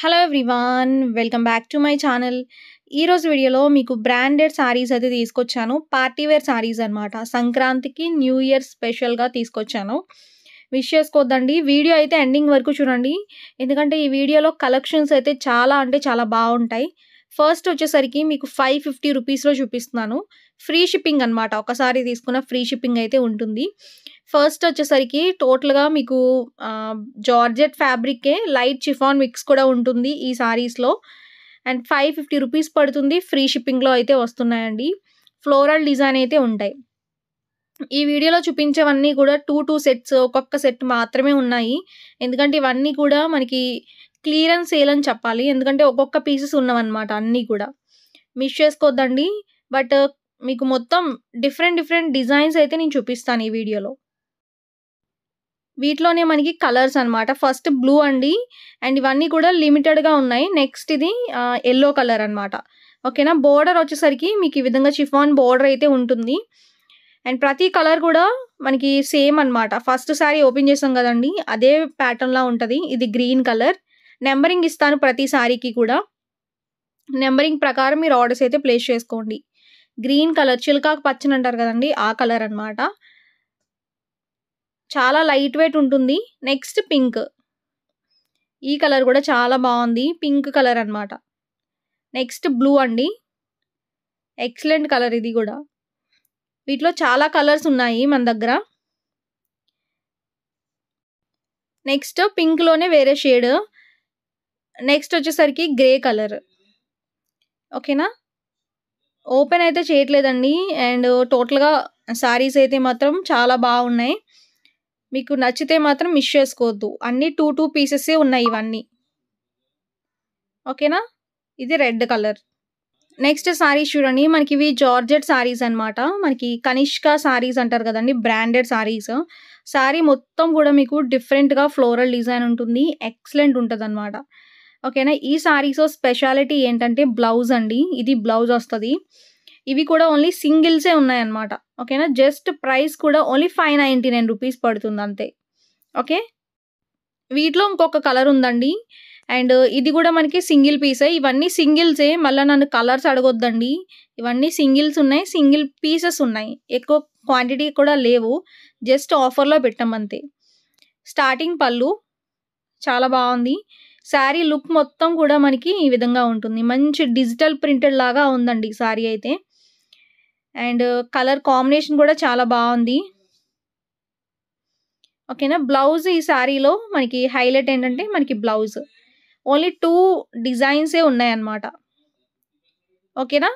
hello everyone welcome back to my channel ఈరోజు వీడియోలో మీకు బ్రాండెడ్ శారీస్ అయితే తీసుకొచ్చాను పార్టీవేర్ శారీస్ అనమాట సంక్రాంతికి న్యూ ఇయర్ స్పెషల్గా తీసుకొచ్చాను విష్ చేసుకోద్దండి వీడియో అయితే ఎండింగ్ వరకు చూడండి ఎందుకంటే ఈ వీడియోలో కలెక్షన్స్ అయితే చాలా అంటే చాలా బాగుంటాయి ఫస్ట్ వచ్చేసరికి మీకు ఫైవ్ ఫిఫ్టీ రూపీస్లో చూపిస్తున్నాను ఫ్రీ షిప్పింగ్ అనమాట ఒకసారి తీసుకున్న ఫ్రీ షిప్పింగ్ అయితే ఉంటుంది ఫస్ట్ వచ్చేసరికి టోటల్గా మీకు జార్జెట్ ఫ్యాబ్రిక్కే లైట్ చిఫాన్ మిక్స్ కూడా ఉంటుంది ఈ సారీస్లో అండ్ ఫైవ్ ఫిఫ్టీ రూపీస్ పడుతుంది ఫ్రీ షిప్పింగ్లో అయితే వస్తున్నాయండి ఫ్లోరల్ డిజైన్ అయితే ఉంటాయి ఈ వీడియోలో చూపించేవన్నీ కూడా టూ టూ సెట్స్ ఒక్కొక్క సెట్ మాత్రమే ఉన్నాయి ఎందుకంటే ఇవన్నీ కూడా మనకి క్లియరెన్స్ సేల్ అని చెప్పాలి ఎందుకంటే ఒక్కొక్క పీసెస్ ఉన్నవన్నమాట అన్నీ కూడా మిస్ చేసుకోవద్దండి బట్ మీకు మొత్తం డిఫరెంట్ డిఫరెంట్ డిజైన్స్ అయితే నేను చూపిస్తాను ఈ వీడియోలో వీటిలోనే మనకి కలర్స్ అనమాట ఫస్ట్ బ్లూ అండి అండ్ ఇవన్నీ కూడా లిమిటెడ్గా ఉన్నాయి నెక్స్ట్ ఇది ఎల్లో కలర్ అనమాట ఓకేనా బోర్డర్ వచ్చేసరికి మీకు ఈ విధంగా చిఫాన్ బోర్డర్ అయితే ఉంటుంది అండ్ ప్రతి కలర్ కూడా మనకి సేమ్ అనమాట ఫస్ట్ సారీ ఓపెన్ చేసాం కదండి అదే ప్యాటర్న్లా ఉంటుంది ఇది గ్రీన్ కలర్ నెంబరింగ్ ఇస్తాను ప్రతి సారీకి కూడా నెంబరింగ్ ప్రకారం మీరు ఆర్డర్స్ అయితే ప్లేస్ చేసుకోండి గ్రీన్ కలర్ చిలకాకు పచ్చని అంటారు కదండి ఆ కలర్ అనమాట చాలా లైట్ వెయిట్ ఉంటుంది నెక్స్ట్ పింక్ ఈ కలర్ కూడా చాలా బాగుంది పింక్ కలర్ అనమాట నెక్స్ట్ బ్లూ అండి ఎక్సలెంట్ కలర్ ఇది కూడా వీటిలో చాలా కలర్స్ ఉన్నాయి మన దగ్గర నెక్స్ట్ పింక్లోనే వేరే షేడ్ నెక్స్ట్ వచ్చేసరికి గ్రే కలర్ ఓకేనా ఓపెన్ అయితే చేయట్లేదండి అండ్ టోటల్గా శారీస్ అయితే మాత్రం చాలా బాగున్నాయి మీకు నచ్చితే మాత్రం మిస్ చేసుకోవద్దు అన్నీ టూ టూ పీసెస్ ఉన్నాయి ఇవన్నీ ఓకేనా ఇది రెడ్ కలర్ నెక్స్ట్ శారీస్ చూడండి మనకి ఇవి జార్జెట్ శారీస్ అనమాట మనకి కనిష్క శారీస్ అంటారు కదండి బ్రాండెడ్ శారీస్ శారీ మొత్తం కూడా మీకు డిఫరెంట్గా ఫ్లోరల్ డిజైన్ ఉంటుంది ఎక్సలెంట్ ఉంటుంది ఓకేనా ఈ సారీస్ స్పెషాలిటీ ఏంటంటే బ్లౌజ్ అండి ఇది బ్లౌజ్ వస్తుంది ఇవి కూడా ఓన్లీ సింగిల్సే ఉన్నాయన్నమాట ఓకేనా జస్ట్ ప్రైస్ కూడా only five ninety nine rupees పడుతుంది అంతే ఓకే వీటిలో ఇంకొక కలర్ ఉందండి అండ్ ఇది కూడా మనకి సింగిల్ పీసే ఇవన్నీ సింగిల్సే మళ్ళీ నన్ను కలర్స్ అడగొద్దండి ఇవన్నీ సింగిల్స్ ఉన్నాయి సింగిల్ పీసెస్ ఉన్నాయి ఎక్కువ క్వాంటిటీ కూడా లేవు జస్ట్ ఆఫర్లో అంతే స్టార్టింగ్ పళ్ళు చాలా బాగుంది శారీ లుక్ మొత్తం కూడా మనకి ఈ విధంగా ఉంటుంది మంచి డిజిటల్ ప్రింటెడ్ లాగా ఉందండి శారీ అయితే అండ్ కలర్ కాంబినేషన్ కూడా చాలా బాగుంది ఓకేనా బ్లౌజ్ ఈ శారీలో మనకి హైలైట్ ఏంటంటే మనకి బ్లౌజ్ ఓన్లీ టూ డిజైన్సే ఉన్నాయన్నమాట ఓకేనా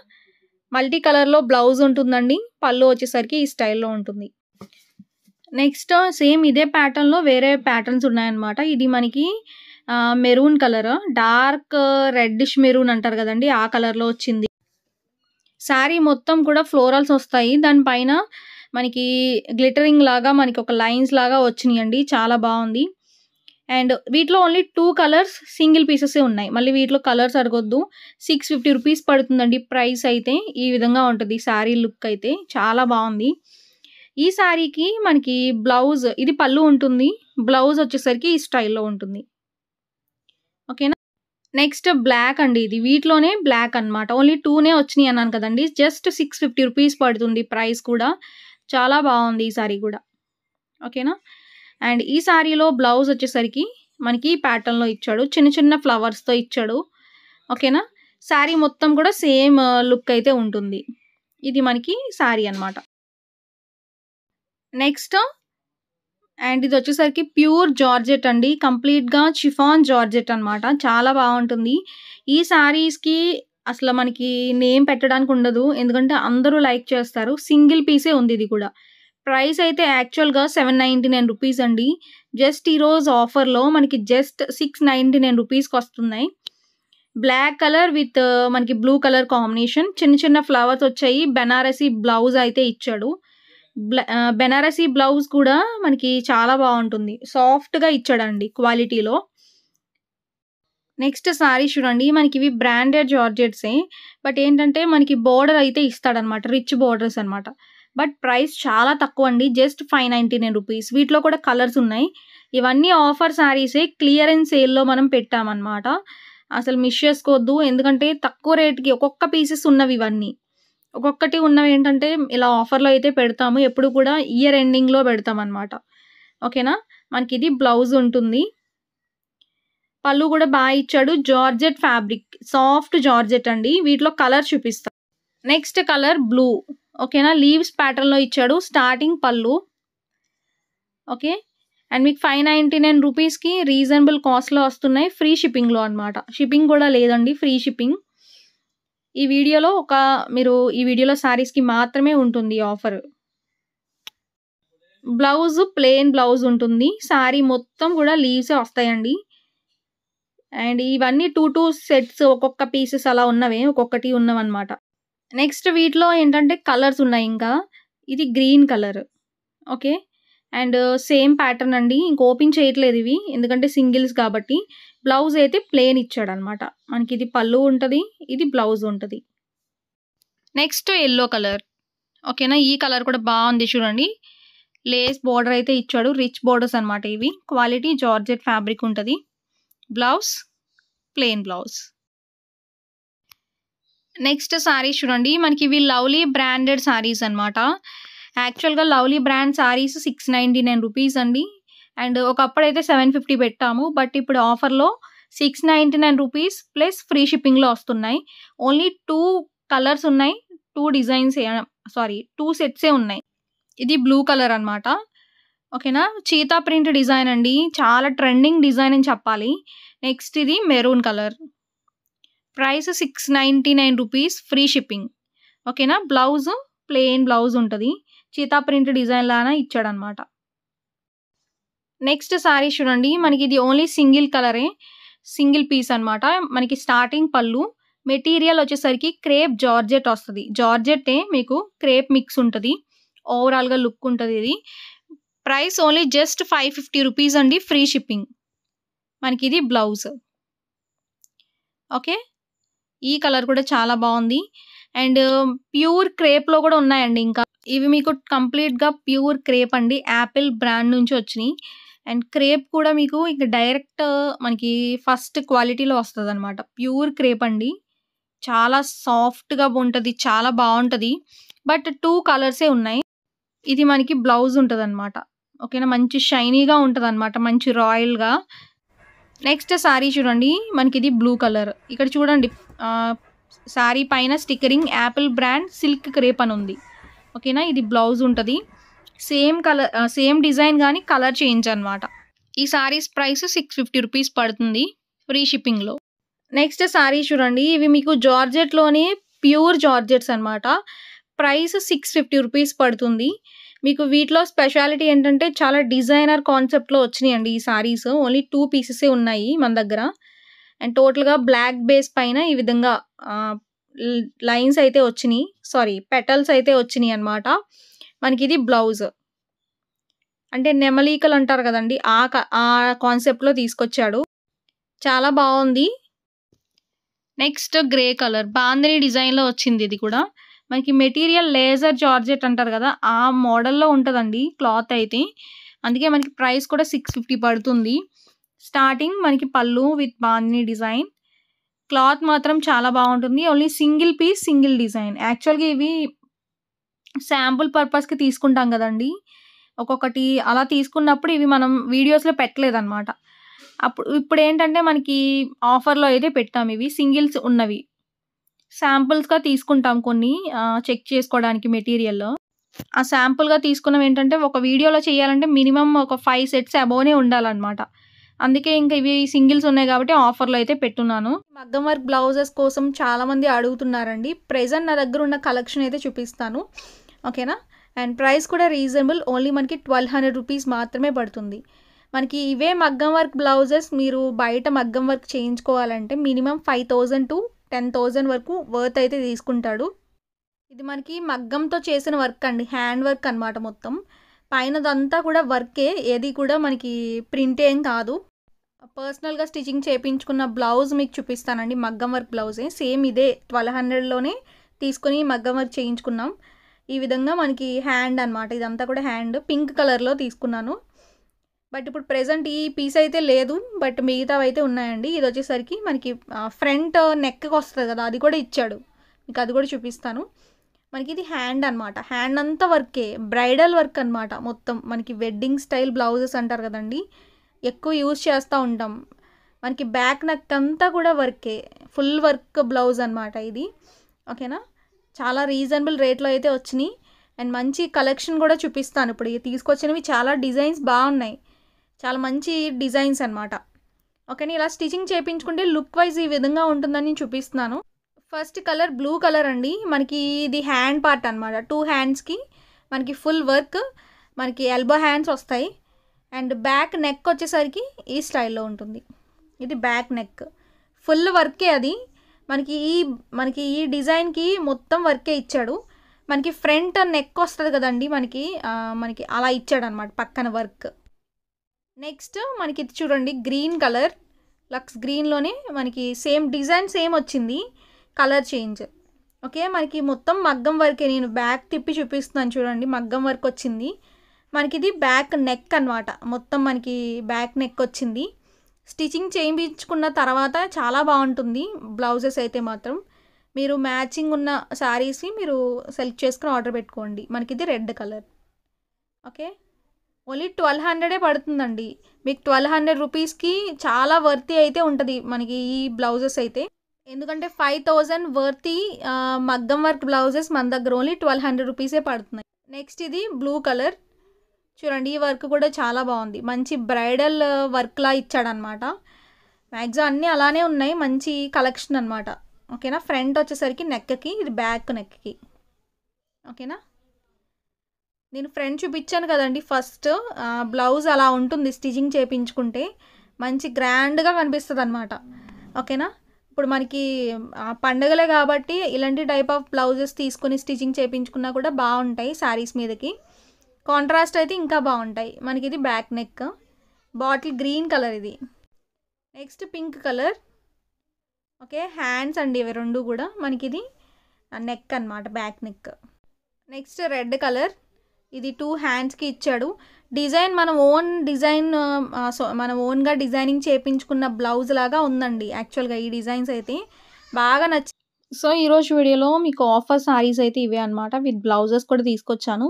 మల్టీ కలర్లో బ్లౌజ్ ఉంటుందండి పళ్ళు వచ్చేసరికి ఈ స్టైల్లో ఉంటుంది నెక్స్ట్ సేమ్ ఇదే ప్యాటర్న్లో వేరే ప్యాటర్న్స్ ఉన్నాయన్నమాట ఇది మనకి maroon colour dark reddish maroon అంటారు కదండి ఆ కలర్లో వచ్చింది శారీ మొత్తం కూడా ఫ్లోరల్స్ వస్తాయి దానిపైన మనకి గ్లిటరింగ్ లాగా మనకి ఒక లైన్స్ లాగా వచ్చినాయండి చాలా బాగుంది అండ్ వీటిలో ఓన్లీ టూ కలర్స్ సింగిల్ పీసెసే ఉన్నాయి మళ్ళీ వీటిలో కలర్స్ అడగొద్దు సిక్స్ ఫిఫ్టీ రూపీస్ పడుతుందండి ప్రైస్ అయితే ఈ విధంగా ఉంటుంది శారీ లుక్ అయితే చాలా బాగుంది ఈ శారీకి మనకి బ్లౌజ్ ఇది పళ్ళు ఉంటుంది బ్లౌజ్ వచ్చేసరికి ఈ స్టైల్లో ఉంటుంది ఓకేనా నెక్స్ట్ బ్లాక్ అండి ఇది వీటిలోనే బ్లాక్ అనమాట ఓన్లీ టూనే వచ్చినాయి అన్నాను కదండి జస్ట్ సిక్స్ ఫిఫ్టీ రూపీస్ పడుతుంది ప్రైస్ కూడా చాలా బాగుంది ఈ సారీ కూడా ఓకేనా అండ్ ఈ సారీలో బ్లౌజ్ వచ్చేసరికి మనకి ప్యాటర్న్లో ఇచ్చాడు చిన్న చిన్న ఫ్లవర్స్తో ఇచ్చాడు ఓకేనా శారీ మొత్తం కూడా సేమ్ లుక్ అయితే ఉంటుంది ఇది మనకి శారీ అనమాట నెక్స్ట్ అండ్ ఇది వచ్చేసరికి ప్యూర్ జార్జెట్ అండి కంప్లీట్గా షిఫాన్ జార్జెట్ అనమాట చాలా బాగుంటుంది ఈ శారీస్కి అసలు మనకి నేమ్ పెట్టడానికి ఉండదు ఎందుకంటే అందరూ లైక్ చేస్తారు సింగిల్ పీసే ఉంది ఇది కూడా ప్రైస్ అయితే యాక్చువల్గా సెవెన్ నైంటీ నైన్ రూపీస్ అండి జస్ట్ ఈరోజు ఆఫర్లో మనకి జస్ట్ సిక్స్ నైంటీ నైన్ రూపీస్కి వస్తున్నాయి బ్లాక్ కలర్ విత్ మనకి బ్లూ కలర్ కాంబినేషన్ చిన్న చిన్న ఫ్లవర్స్ వచ్చాయి బెనారసీ బ్లౌజ్ అయితే ఇచ్చాడు బెనారసీ బ్లౌజ్ కూడా మనకి చాలా బాగుంటుంది సాఫ్ట్గా ఇచ్చాడండి క్వాలిటీలో నెక్స్ట్ శారీ చూడండి మనకి ఇవి బ్రాండెడ్ జార్జెట్సే బట్ ఏంటంటే మనకి బోర్డర్ అయితే ఇస్తాడనమాట రిచ్ బోర్డర్స్ అనమాట బట్ ప్రైస్ చాలా తక్కువ అండి just five ninety nine rupees వీటిలో కూడా కలర్స్ ఉన్నాయి ఇవన్నీ ఆఫర్ శారీసే క్లియరెన్స్ సేల్లో మనం పెట్టామన్నమాట అసలు మిస్ చేసుకోవద్దు ఎందుకంటే తక్కువ రేట్కి ఒక్కొక్క పీసెస్ ఉన్నవి ఇవన్నీ ఒక్కొక్కటి ఉన్నవి ఏంటంటే ఇలా ఆఫర్లో అయితే పెడతాము ఎప్పుడు కూడా ఇయర్ ఎండింగ్లో పెడతాం అనమాట ఓకేనా మనకి ఇది బ్లౌజ్ ఉంటుంది పళ్ళు కూడా బాగా ఇచ్చాడు జార్జెట్ ఫ్యాబ్రిక్ సాఫ్ట్ జార్జెట్ అండి వీటిలో కలర్ చూపిస్తాం నెక్స్ట్ కలర్ బ్లూ ఓకేనా లీవ్స్ ప్యాటర్న్లో ఇచ్చాడు స్టార్టింగ్ పళ్ళు ఓకే అండ్ మీకు ఫైవ్ నైంటీ నైన్ రూపీస్కి రీజనబుల్ కాస్ట్లో వస్తున్నాయి ఫ్రీ షిప్పింగ్లో అనమాట షిప్పింగ్ కూడా లేదండి ఫ్రీ షిప్పింగ్ ఈ వీడియోలో ఒక మీరు ఈ వీడియోలో శారీస్కి మాత్రమే ఉంటుంది ఆఫర్ బ్లౌజ్ ప్లెయిన్ బ్లౌజ్ ఉంటుంది శారీ మొత్తం కూడా లీవ్సే వస్తాయండి అండ్ ఇవన్నీ టూ టూ సెట్స్ ఒక్కొక్క పీసెస్ అలా ఉన్నవే ఒక్కొక్కటి ఉన్నవన్నమాట నెక్స్ట్ వీటిలో ఏంటంటే కలర్స్ ఉన్నాయి ఇంకా ఇది green colour okay and same pattern అండి ఇంక ఓపెన్ చేయట్లేదు ఇవి ఎందుకంటే సింగిల్స్ కాబట్టి బ్లౌజ్ అయితే ప్లేన్ ఇచ్చాడనమాట మనకి ఇది పళ్ళు ఉంటుంది ఇది బ్లౌజ్ ఉంటుంది నెక్స్ట్ ఎల్లో కలర్ ఓకేనా ఈ కలర్ కూడా బాగుంది చూడండి లేస్ బార్డర్ అయితే ఇచ్చాడు రిచ్ బార్డర్స్ అనమాట ఇవి క్వాలిటీ జార్జెట్ ఫ్యాబ్రిక్ ఉంటుంది blouse plain blouse next sarees చూడండి మనకి ఇవి లవ్లీ బ్రాండెడ్ శారీస్ అనమాట యాక్చువల్గా lovely brand sarees six ninety nine rupees అండి అండ్ ఒకప్పుడైతే సెవెన్ ఫిఫ్టీ పెట్టాము బట్ ఇప్పుడు ఆఫర్లో six ninety nine rupees plus free షిప్పింగ్లో వస్తున్నాయి ఓన్లీ టూ కలర్స్ ఉన్నాయి టూ డిజైన్స్ సారీ టూ సెట్సే ఉన్నాయి ఇది బ్లూ కలర్ అనమాట ఓకేనా చీతా ప్రింట్ డిజైన్ అండి చాలా ట్రెండింగ్ డిజైన్ అని చెప్పాలి నెక్స్ట్ ఇది maroon colour price six ninety nine rupees free shipping ఓకేనా బ్లౌజ్ ప్లెయిన్ బ్లౌజ్ ఉంటుంది చీతా ప్రింట్ డిజైన్ లానా ఇచ్చాడనమాట నెక్స్ట్ శారీ చూడండి మనకి ఇది ఓన్లీ సింగిల్ కలరే సింగిల్ పీస్ అనమాట మనకి స్టార్టింగ్ పళ్ళు మెటీరియల్ వచ్చేసరికి క్రేప్ జార్జెట్ వస్తుంది జార్జెట్టే మీకు క్రేప్ మిక్స్ ఉంటుంది ఓవరాల్గా లుక్ ఉంటుంది ఇది price only just five fifty rupees అండి ఫ్రీ షిప్పింగ్ మనకి ఇది బ్లౌజ్ ఓకే ఈ కలర్ కూడా చాలా బాగుంది అండ్ ప్యూర్ క్రేప్లో కూడా ఉన్నాయండి ఇంకా ఇవి మీకు కంప్లీట్గా ప్యూర్ క్రేప్ అండి యాపిల్ బ్రాండ్ నుంచి వచ్చినాయి అండ్ క్రేప్ కూడా మీకు ఇక డైరెక్ట్ మనకి ఫస్ట్ క్వాలిటీలో వస్తుంది అనమాట ప్యూర్ క్రేప్ అండి చాలా సాఫ్ట్గా ఉంటుంది చాలా బాగుంటుంది బట్ టూ కలర్సే ఉన్నాయి ఇది మనకి బ్లౌజ్ ఉంటుంది అనమాట ఓకేనా మంచి షైనీగా ఉంటుంది అనమాట మంచి రాయల్గా నెక్స్ట్ శారీ చూడండి మనకి ఇది బ్లూ కలర్ ఇక్కడ చూడండి శారీ పైన stickering Apple brand silk crepe అని ఉంది ఓకేనా ఇది బ్లౌజ్ ఉంటుంది సేమ్ కలర్ సేమ్ డిజైన్ కానీ కలర్ చేంజ్ అనమాట ఈ sarees price six fifty rupees పడుతుంది ఫ్రీ షిప్పింగ్లో నెక్స్ట్ సారీ చూడండి ఇవి మీకు జార్జెట్లోనే ప్యూర్ జార్జెట్స్ అనమాట ప్రైస్ సిక్స్ ఫిఫ్టీ రూపీస్ పడుతుంది మీకు వీటిలో స్పెషాలిటీ ఏంటంటే చాలా డిజైనర్ కాన్సెప్ట్లో వచ్చినాయండి ఈ సారీస్ ఓన్లీ టూ పీసెసే ఉన్నాయి మన దగ్గర అండ్ టోటల్గా బ్లాక్ బేస్ పైన ఈ విధంగా లైన్స్ అయితే వచ్చినాయి సారీ పెటల్స్ అయితే వచ్చినాయి అనమాట మనకి ఇది బ్లౌజ్ అంటే నెమలీకలు అంటారు కదండి ఆ ఆ కాన్సెప్ట్లో తీసుకొచ్చాడు చాలా బాగుంది నెక్స్ట్ గ్రే కలర్ బాందరి డిజైన్లో వచ్చింది ఇది కూడా మనకి మెటీరియల్ లేజర్ జార్జెట్ అంటారు కదా ఆ మోడల్లో ఉంటుందండి క్లాత్ అయితే అందుకే మనకి ప్రైస్ కూడా సిక్స్ ఫిఫ్టీ పడుతుంది స్టార్టింగ్ మనకి పళ్ళు విత్ బాందిని డిజైన్ క్లాత్ మాత్రం చాలా బాగుంటుంది only single piece single design యాక్చువల్గా ఇవి శాంపుల్ పర్పస్కి తీసుకుంటాం కదండి ఒక్కొక్కటి అలా తీసుకున్నప్పుడు ఇవి మనం వీడియోస్లో పెట్టలేదన్నమాట అప్పుడు ఇప్పుడు ఏంటంటే మనకి ఆఫర్లో అయితే పెట్టాం ఇవి సింగిల్స్ ఉన్నవి శాంపుల్స్గా తీసుకుంటాం కొన్ని చెక్ చేసుకోవడానికి మెటీరియల్ ఆ శాంపుల్గా తీసుకున్నవి ఏంటంటే ఒక వీడియోలో చేయాలంటే మినిమం ఒక ఫైవ్ సెట్స్ అబోవ్నే ఉండాలన్నమాట అందుకే ఇంకా ఇవి సింగిల్స్ ఉన్నాయి కాబట్టి ఆఫర్లో అయితే పెట్టున్నాను మగ్గం వర్క్ బ్లౌజెస్ కోసం చాలామంది అడుగుతున్నారండి ప్రజెంట్ నా దగ్గర ఉన్న కలెక్షన్ అయితే చూపిస్తాను ఓకేనా అండ్ ప్రైస్ కూడా రీజనబుల్ ఓన్లీ మనకి ట్వెల్వ్ హండ్రెడ్ రూపీస్ మాత్రమే పడుతుంది మనకి ఇవే మగ్గం వర్క్ బ్లౌజెస్ మీరు బయట మగ్గం వర్క్ చేయించుకోవాలంటే minimum five thousand to ten thousand వరకు వర్త్ అయితే తీసుకుంటాడు ఇది మనకి మగ్గంతో చేసిన వర్క్ అండి హ్యాండ్ వర్క్ అనమాట మొత్తం పైనదంతా కూడా వర్కే ఏది కూడా మనకి ప్రింట్ ఏం కాదు పర్సనల్గా స్టిచ్చింగ్ చేయించుకున్న బ్లౌజ్ మీకు చూపిస్తానండి మగ్గం వర్క్ బ్లౌజే సేమ్ ఇదే ట్వెల్వ్ హండ్రెడ్లోనే తీసుకొని మగ్గం వర్క్ చేయించుకున్నాం ఈ విధంగా మనకి హ్యాండ్ అనమాట ఇదంతా కూడా హ్యాండ్ పింక్ కలర్లో తీసుకున్నాను బట్ ఇప్పుడు ప్రజెంట్ ఈ పీస్ అయితే లేదు బట్ మిగతావి అయితే ఉన్నాయండి ఇది వచ్చేసరికి మనకి ఫ్రంట్ నెక్కి వస్తుంది కదా అది కూడా ఇచ్చాడు మీకు అది కూడా చూపిస్తాను మనకి ఇది హ్యాండ్ అనమాట హ్యాండ్ అంతా వర్కే బ్రైడల్ వర్క్ అనమాట మొత్తం మనకి వెడ్డింగ్ స్టైల్ బ్లౌజెస్ అంటారు కదండి ఎక్కువ యూజ్ చేస్తూ ఉంటాం మనకి బ్యాక్ నెక్ అంతా కూడా వర్కే ఫుల్ వర్క్ బ్లౌజ్ అనమాట ఇది ఓకేనా చాలా రీజనబుల్ రేట్లో అయితే వచ్చినాయి అండ్ మంచి కలెక్షన్ కూడా చూపిస్తాను ఇప్పుడు తీసుకొచ్చినవి చాలా డిజైన్స్ బాగున్నాయి చాలా మంచి డిజైన్స్ అనమాట ఓకేనా ఇలా స్టిచింగ్ చేయించుకుంటే లుక్ వైజ్ ఈ విధంగా ఉంటుందని చూపిస్తున్నాను ఫస్ట్ కలర్ బ్లూ కలర్ అండి మనకి ఇది హ్యాండ్ పార్ట్ అనమాట టూ హ్యాండ్స్కి మనకి ఫుల్ వర్క్ మనకి ఎల్బో హ్యాండ్స్ వస్తాయి అండ్ బ్యాక్ నెక్ వచ్చేసరికి ఈ స్టైల్లో ఉంటుంది ఇది బ్యాక్ నెక్ ఫుల్ వర్కే అది మనకి ఈ మనకి ఈ డిజైన్కి మొత్తం వర్కే ఇచ్చాడు మనకి ఫ్రంట్ నెక్ వస్తుంది కదండి మనకి మనకి అలా ఇచ్చాడు అనమాట పక్కన వర్క్ నెక్స్ట్ మనకి ఇది చూడండి గ్రీన్ కలర్ లక్స్ గ్రీన్లోనే మనకి సేమ్ డిజైన్ సేమ్ వచ్చింది కలర్ చేంజ్ ఓకే మనకి మొత్తం మగ్గం వర్కే నేను బ్యాక్ తిప్పి చూపిస్తున్నాను చూడండి మగ్గం వర్క్ వచ్చింది మనకి ఇది బ్యాక్ నెక్ అనమాట మొత్తం మనకి బ్యాక్ నెక్ వచ్చింది స్టిచ్చింగ్ చేయించుకున్న తర్వాత చాలా బాగుంటుంది బ్లౌజెస్ అయితే మాత్రం మీరు మ్యాచింగ్ ఉన్న శారీస్ని మీరు సెలెక్ట్ చేసుకుని ఆర్డర్ పెట్టుకోండి మనకి ఇది red colour okay only twelve హండ్రెడే పడుతుందండి మీకు ట్వెల్వ్ హండ్రెడ్ రూపీస్కి చాలా వర్తి అయితే ఉంటుంది మనకి ఈ బ్లౌజెస్ అయితే ఎందుకంటే ఫైవ్ థౌజండ్ వర్తి మగ్గం వర్క్ బ్లౌజెస్ మన దగ్గర ఓన్లీ ట్వెల్వ్ హండ్రెడ్ రూపీసే పడుతున్నాయి నెక్స్ట్ ఇది బ్లూ కలర్ చూడండి ఈ వర్క్ కూడా చాలా బాగుంది మంచి బ్రైడల్ వర్క్లా ఇచ్చాడనమాట మ్యాక్సిమం అన్నీ అలానే ఉన్నాయి మంచి కలెక్షన్ అనమాట ఓకేనా ఫ్రంట్ వచ్చేసరికి నెక్కకి ఇది బ్యాక్ నెక్కి ఓకేనా నేను ఫ్రంట్ చూపించాను కదండి ఫస్ట్ బ్లౌజ్ అలా ఉంటుంది స్టిచింగ్ చేయించుకుంటే మంచి గ్రాండ్గా కనిపిస్తుంది అనమాట ఓకేనా ఇప్పుడు మనకి పండగలే కాబట్టి ఇలాంటి టైప్ ఆఫ్ బ్లౌజెస్ తీసుకొని స్టిచింగ్ చేయించుకున్నా కూడా బాగుంటాయి శారీస్ మీదకి కాంట్రాస్ట్ అయితే ఇంకా బాగుంటాయి మనకి ఇది back neck bottle green colour ఇది next pink colour okay hands అండి ఇవి రెండు కూడా మనకి ఇది నెక్ అనమాట back neck next red colour ఇది టూ హ్యాండ్స్కి ఇచ్చాడు డిజైన్ మన ఓన్ డిజైన్ మన ఓన్గా డిజైనింగ్ చేయించుకున్న బ్లౌజ్ లాగా ఉందండి యాక్చువల్గా ఈ డిజైన్స్ అయితే బాగా నచ్చి సో ఈరోజు వీడియోలో మీకు ఆఫర్ శారీస్ అయితే ఇవే అనమాట విత్ బ్లౌజెస్ కూడా తీసుకొచ్చాను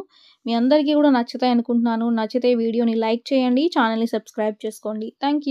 మీ అందరికీ కూడా నచ్చుతాయి అనుకుంటున్నాను నచ్చితే వీడియోని లైక్ చేయండి ఛానల్ని సబ్స్క్రైబ్ చేసుకోండి థ్యాంక్